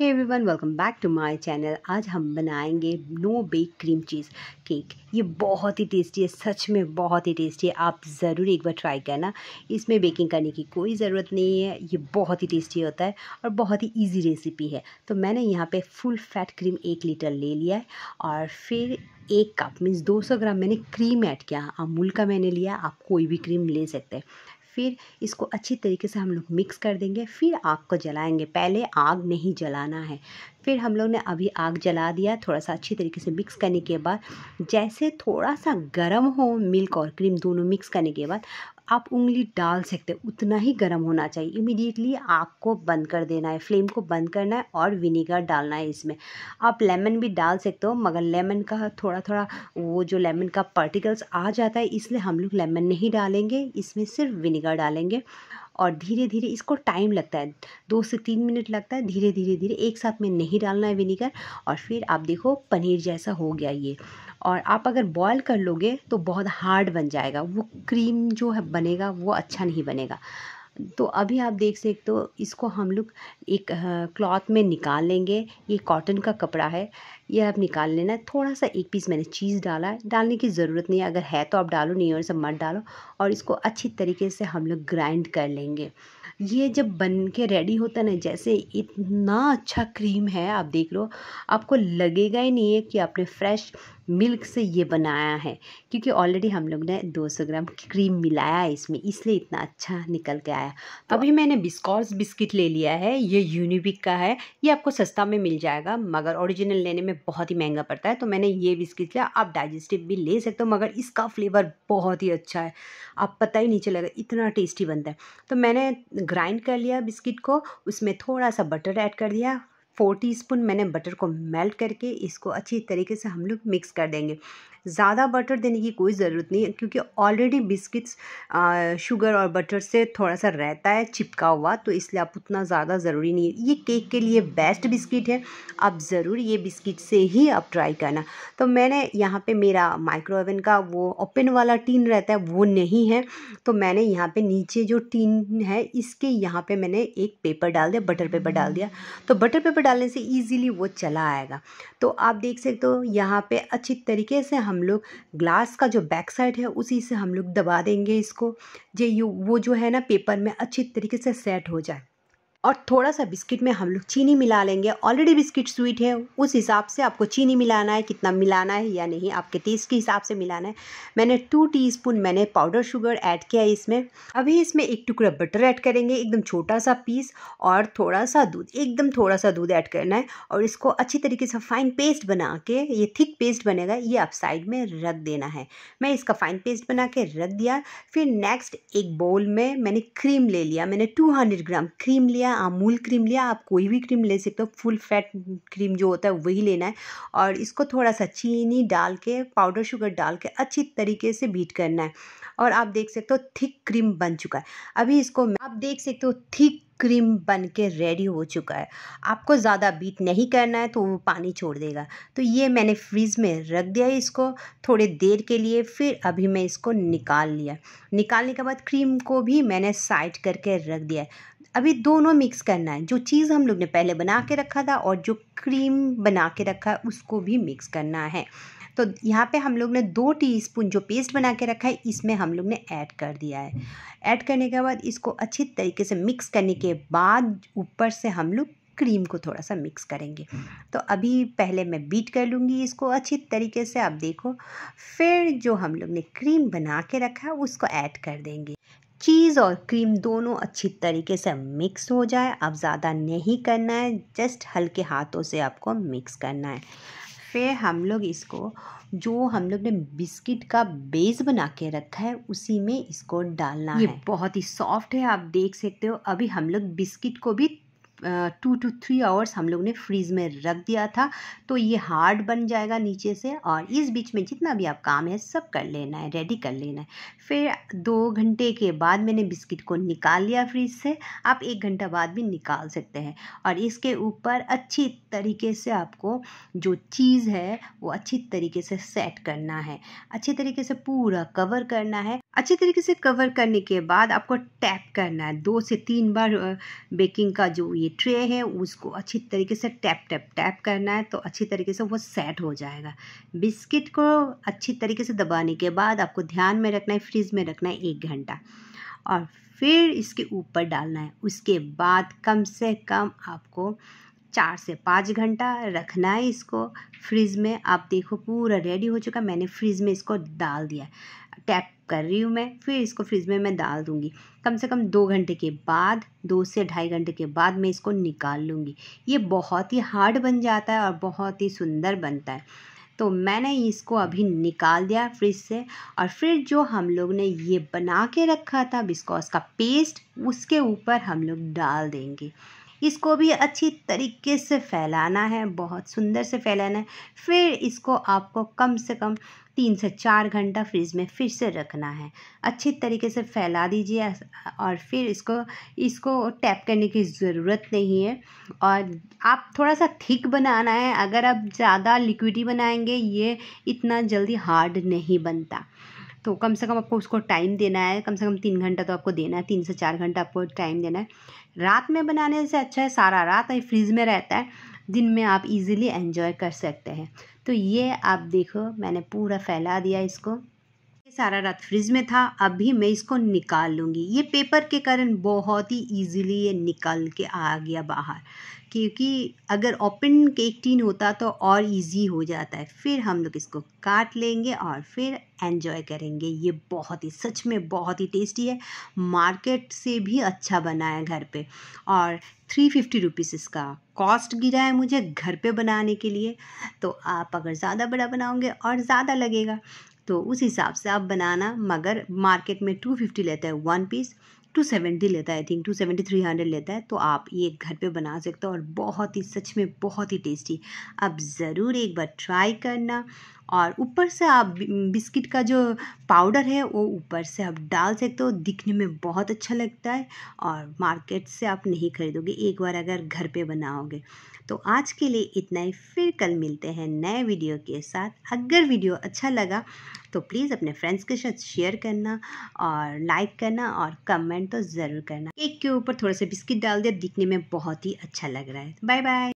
hey one welcome back to my channel आज हम बनाएंगे no bake cream cheese cake ये बहुत ही टेस्टी है सच में बहुत ही टेस्टी है आप ज़रूर एक बार ट्राई करना इसमें बेकिंग करने की कोई ज़रूरत नहीं है ये बहुत ही टेस्टी होता है और बहुत ही ईजी रेसिपी है तो मैंने यहाँ पे फुल फैट क्रीम एक लीटर ले लिया है और फिर एक कप मीन्स सौ ग्राम मैंने क्रीम ऐड किया अमूल का मैंने लिया आप कोई भी क्रीम ले सकते हैं फिर इसको अच्छी तरीके से हम लोग मिक्स कर देंगे फिर आग को जलाएंगे पहले आग नहीं जलाना है फिर हम लोग ने अभी आग जला दिया थोड़ा सा अच्छी तरीके से मिक्स करने के बाद जैसे थोड़ा सा गर्म हो मिल्क और क्रीम दोनों मिक्स करने के बाद आप उंगली डाल सकते हैं उतना ही गर्म होना चाहिए इमीडिएटली आपको को बंद कर देना है फ्लेम को बंद करना है और विनीगर डालना है इसमें आप लेमन भी डाल सकते हो मगर लेमन का थोड़ा थोड़ा वो जो लेमन का पार्टिकल्स आ जाता है इसलिए हम लोग लेमन नहीं डालेंगे इसमें सिर्फ विनीगर डालेंगे और धीरे धीरे इसको टाइम लगता है दो से तीन मिनट लगता है धीरे धीरे धीरे एक साथ में नहीं डालना है विनीगर और फिर आप देखो पनीर जैसा हो गया ये और आप अगर बॉयल कर लोगे तो बहुत हार्ड बन जाएगा वो क्रीम जो है बनेगा वो अच्छा नहीं बनेगा तो अभी आप देख सकते हो इसको हम लोग एक क्लॉथ में निकाल लेंगे ये कॉटन का कपड़ा है ये आप निकाल लेना थोड़ा सा एक पीस मैंने चीज़ डाला है डालने की ज़रूरत नहीं है अगर है तो आप डालो नहीं और सब तो मत डालो और इसको अच्छी तरीके से हम लोग ग्राइंड कर लेंगे ये जब बन के रेडी होता ना जैसे इतना अच्छा क्रीम है आप देख लो आपको लगेगा ही नहीं है कि आपने फ्रेश मिल्क से ये बनाया है क्योंकि ऑलरेडी हम लोग ने 200 ग्राम क्रीम मिलाया है इसमें इसलिए इतना अच्छा निकल के आया तो अभी मैंने बिस्कॉर्स बिस्किट ले लिया है ये यूनिबिक का है ये आपको सस्ता में मिल जाएगा मगर ओरिजिनल लेने में बहुत ही महंगा पड़ता है तो मैंने ये बिस्किट लिया आप डाइजेस्टिव भी ले सकते हो मगर इसका फ्लेवर बहुत ही अच्छा है आप पता ही नहीं चलेगा इतना टेस्टी बनता है तो मैंने ग्राइंड कर लिया बिस्किट को उसमें थोड़ा सा बटर ऐड कर दिया फोर टीस्पून मैंने बटर को मेल्ट करके इसको अच्छी तरीके से हम लोग मिक्स कर देंगे ज़्यादा बटर देने की कोई ज़रूरत नहीं है क्योंकि ऑलरेडी बिस्किट्स शुगर और बटर से थोड़ा सा रहता है चिपका हुआ तो इसलिए आप उतना ज़्यादा ज़रूरी नहीं है ये केक के लिए बेस्ट बिस्किट है आप ज़रूर ये बिस्किट से ही आप ट्राई करना तो मैंने यहाँ पर मेरा माइक्रो ओवन का वो ओपन वाला टीन रहता है वो नहीं है तो मैंने यहाँ पर नीचे जो टीन है इसके यहाँ पर मैंने एक पेपर डाल दिया बटर पेपर डाल दिया तो बटर पेपर डालने से ईजीली वो चला आएगा तो आप देख सकते हो यहाँ पर अच्छी तरीके से हम हम लोग ग्लास का जो बैक साइड है उसी से हम लोग दबा देंगे इसको ये वो जो है ना पेपर में अच्छी तरीके से सेट हो जाए और थोड़ा सा बिस्किट में हम लोग चीनी मिला लेंगे ऑलरेडी बिस्किट स्वीट है उस हिसाब से आपको चीनी मिलाना है कितना मिलाना है या नहीं आपके टेस्ट के हिसाब से मिलाना है मैंने टू टीस्पून मैंने पाउडर शुगर ऐड किया है इसमें अभी इसमें एक टुकड़ा बटर ऐड करेंगे एकदम छोटा सा पीस और थोड़ा सा दूध एकदम थोड़ा सा दूध ऐड करना है और इसको अच्छी तरीके से फाइन पेस्ट बना के ये थिक पेस्ट बनेगा ये आप साइड में रख देना है मैं इसका फाइन पेस्ट बना के रख दिया फिर नेक्स्ट एक बोल में मैंने क्रीम ले लिया मैंने टू ग्राम क्रीम लिया है अमूल क्रीम लिया आप कोई भी क्रीम ले सकते हो फुल फैट क्रीम जो होता है वही लेना है और इसको थोड़ा सा चीनी डाल के पाउडर शुगर डाल के अच्छी तरीके से बीट करना है और आप देख सकते हो थिक क्रीम बन चुका है अभी इसको आप देख सकते हो थिक क्रीम बन के रेडी हो चुका है आपको ज़्यादा बीट नहीं करना है तो वो पानी छोड़ देगा तो ये मैंने फ्रिज में रख दिया है इसको थोड़ी देर के लिए फिर अभी मैं इसको निकाल लिया निकालने के बाद क्रीम को भी मैंने साइड करके रख दिया है अभी दोनों मिक्स करना है जो चीज़ हम लोग ने पहले बना के रखा था और जो क्रीम बना के रखा है उसको भी मिक्स करना है तो यहाँ पे हम लोग ने दो टीस्पून जो पेस्ट बना के रखा है इसमें हम लोग ने ऐड कर दिया है ऐड करने के बाद इसको अच्छी तरीके से मिक्स करने के बाद ऊपर से हम लोग क्रीम को थोड़ा सा मिक्स करेंगे तो अभी पहले मैं बीट कर लूँगी इसको अच्छी तरीके से आप देखो फिर जो हम लोग ने क्रीम बना के रखा है उसको ऐड कर देंगे चीज़ और क्रीम दोनों अच्छी तरीके से मिक्स हो जाए अब ज़्यादा नहीं करना है जस्ट हल्के हाथों से आपको मिक्स करना है फिर हम लोग इसको जो हम लोग ने बिस्किट का बेस बना के रखा है उसी में इसको डालना ये है बहुत ही सॉफ्ट है आप देख सकते हो अभी हम लोग बिस्किट को भी टू टू थ्री आवर्स हम लोग ने फ्रीज़ में रख दिया था तो ये हार्ड बन जाएगा नीचे से और इस बीच में जितना भी आप काम है सब कर लेना है रेडी कर लेना है फिर दो घंटे के बाद मैंने बिस्किट को निकाल लिया फ्रीज से आप एक घंटा बाद भी निकाल सकते हैं और इसके ऊपर अच्छी तरीके से आपको जो चीज़ है वो अच्छी तरीके से सेट करना है अच्छी तरीके से पूरा कवर करना है अच्छे तरीके से कवर करने के बाद आपको टैप करना है दो से तीन बार बेकिंग का जो ये ट्रे है उसको अच्छी तरीके से टैप टैप टैप करना है तो अच्छी तरीके से वो सेट हो जाएगा बिस्किट को अच्छी तरीके से दबाने के बाद आपको ध्यान में रखना है फ्रिज में रखना है एक घंटा और फिर इसके ऊपर डालना है उसके बाद कम से कम आपको चार से पाँच घंटा रखना है इसको फ्रिज में आप देखो पूरा रेडी हो चुका मैंने फ्रिज में इसको डाल दिया टैप कर रही हूँ मैं फिर इसको फ्रिज में मैं डाल दूँगी कम से कम दो घंटे के बाद दो से ढाई घंटे के बाद मैं इसको निकाल लूँगी ये बहुत ही हार्ड बन जाता है और बहुत ही सुंदर बनता है तो मैंने इसको अभी निकाल दिया फ्रिज से और फिर जो हम लोग ने ये बना के रखा था बिस्कॉस का पेस्ट उसके ऊपर हम लोग डाल देंगे इसको भी अच्छी तरीके से फैलाना है बहुत सुंदर से फैलाना है फिर इसको आपको कम से कम तीन से चार घंटा फ्रिज में फिर से रखना है अच्छी तरीके से फैला दीजिए और फिर इसको इसको टैप करने की ज़रूरत नहीं है और आप थोड़ा सा थिक बनाना है अगर आप ज़्यादा लिक्विडी बनाएंगे ये इतना जल्दी हार्ड नहीं बनता तो कम से कम आपको उसको टाइम देना है कम से कम तीन घंटा तो आपको देना है तीन से चार घंटा आपको टाइम देना है रात में बनाने से अच्छा है सारा रात फ्रिज में रहता है दिन में आप इजीली एंजॉय कर सकते हैं तो ये आप देखो मैंने पूरा फैला दिया इसको सारा रात फ्रिज में था अब भी मैं इसको निकाल लूँगी ये पेपर के कारण बहुत ही इजीली ये निकल के आ गया बाहर क्योंकि अगर ओपन केक टीन होता तो और इजी हो जाता है फिर हम लोग इसको काट लेंगे और फिर एंजॉय करेंगे ये बहुत ही सच में बहुत ही टेस्टी है मार्केट से भी अच्छा बना है घर पे और थ्री फिफ्टी रुपीज़ इसका कॉस्ट गिरा है मुझे घर पे बनाने के लिए तो आप अगर ज़्यादा बड़ा बनाओगे और ज़्यादा लगेगा तो उस हिसाब से आप बनाना मगर मार्केट में टू फिफ्टी लेता है वन पीस टू सेवेंटी लेता है I think two seventy three hundred लेता है तो आप ये घर पे बना सकते हो और बहुत ही सच में बहुत ही टेस्टी अब ज़रूर एक बार ट्राई करना और ऊपर से आप बिस्किट का जो पाउडर है वो ऊपर से आप डाल सकते हो दिखने में बहुत अच्छा लगता है और मार्केट से आप नहीं खरीदोगे एक बार अगर घर पर बनाओगे तो आज के लिए इतना ही फिर कल मिलते हैं नए वीडियो के साथ अगर वीडियो अच्छा लगा तो प्लीज़ अपने फ्रेंड्स के साथ शेयर करना और लाइक करना और कमेंट तो ज़रूर करना केक के ऊपर थोड़ा सा बिस्किट डाल दिया दिखने में बहुत ही अच्छा लग रहा है बाय बाय